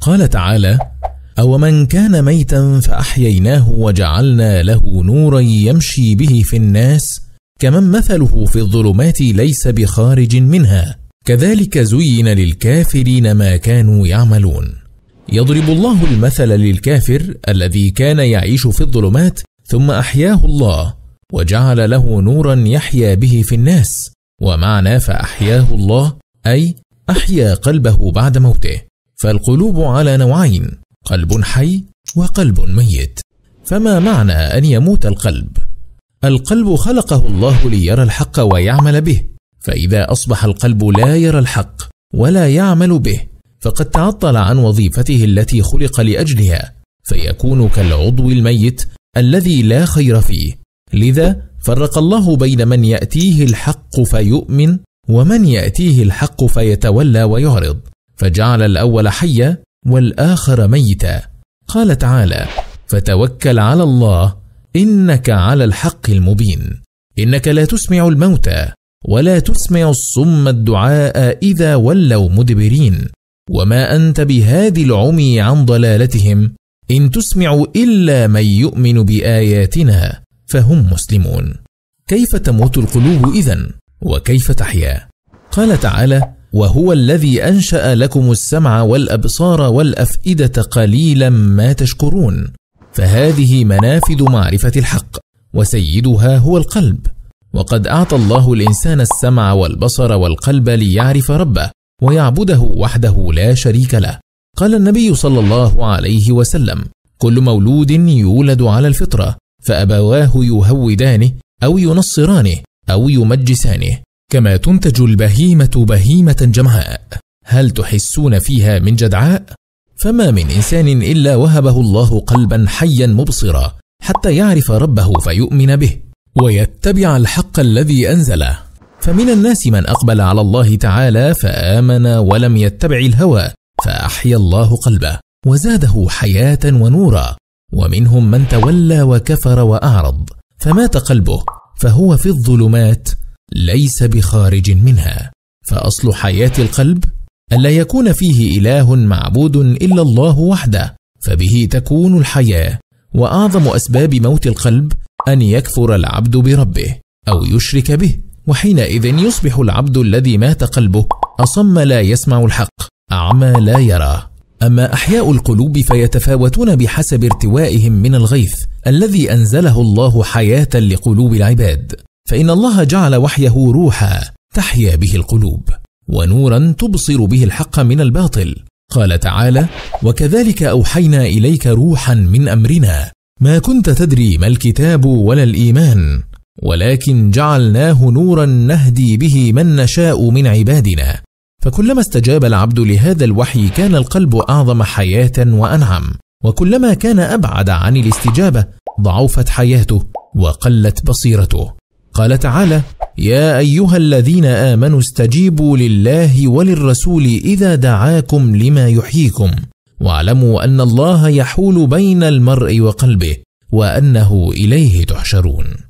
قال تعالى أومن كان ميتا فأحييناه وجعلنا له نورا يمشي به في الناس كمن مثله في الظلمات ليس بخارج منها كذلك زين للكافرين ما كانوا يعملون يضرب الله المثل للكافر الذي كان يعيش في الظلمات ثم أحياه الله وجعل له نورا يحيا به في الناس ومعنى فأحياه الله أي أحيا قلبه بعد موته فالقلوب على نوعين قلب حي وقلب ميت فما معنى أن يموت القلب؟ القلب خلقه الله ليرى الحق ويعمل به فإذا أصبح القلب لا يرى الحق ولا يعمل به فقد تعطل عن وظيفته التي خلق لأجلها فيكون كالعضو الميت الذي لا خير فيه لذا فرق الله بين من يأتيه الحق فيؤمن ومن يأتيه الحق فيتولى ويعرض فجعل الأول حيا والآخر ميتا قال تعالى فتوكل على الله إنك على الحق المبين إنك لا تسمع الموتى ولا تسمع الصم الدعاء إذا ولوا مدبرين وما أنت بهادي العمي عن ضلالتهم إن تسمع إلا من يؤمن بآياتنا فهم مسلمون كيف تموت القلوب إذن وكيف تحيا قال تعالى وهو الذي انشا لكم السمع والابصار والافئده قليلا ما تشكرون فهذه منافذ معرفه الحق وسيدها هو القلب وقد اعطى الله الانسان السمع والبصر والقلب ليعرف ربه ويعبده وحده لا شريك له قال النبي صلى الله عليه وسلم كل مولود يولد على الفطره فابواه يهودانه او ينصرانه او يمجسانه كما تنتج البهيمة بهيمة جمعاء هل تحسون فيها من جدعاء؟ فما من إنسان إلا وهبه الله قلبا حيا مبصرا حتى يعرف ربه فيؤمن به ويتبع الحق الذي أنزله فمن الناس من أقبل على الله تعالى فآمن ولم يتبع الهوى فأحيا الله قلبه وزاده حياة ونورا ومنهم من تولى وكفر وأعرض فمات قلبه فهو في الظلمات ليس بخارج منها فأصل حياة القلب ألا يكون فيه إله معبود إلا الله وحده فبه تكون الحياة وأعظم أسباب موت القلب أن يكفر العبد بربه أو يشرك به وحينئذ يصبح العبد الذي مات قلبه أصم لا يسمع الحق أعمى لا يرى أما أحياء القلوب فيتفاوتون بحسب ارتوائهم من الغيث الذي أنزله الله حياة لقلوب العباد فإن الله جعل وحيه روحا تحيا به القلوب ونورا تبصر به الحق من الباطل قال تعالى وكذلك أوحينا إليك روحا من أمرنا ما كنت تدري ما الكتاب ولا الإيمان ولكن جعلناه نورا نهدي به من نشاء من عبادنا فكلما استجاب العبد لهذا الوحي كان القلب أعظم حياة وأنعم وكلما كان أبعد عن الاستجابة ضعفت حياته وقلت بصيرته قال تعالى يا ايها الذين امنوا استجيبوا لله وللرسول اذا دعاكم لما يحييكم واعلموا ان الله يحول بين المرء وقلبه وانه اليه تحشرون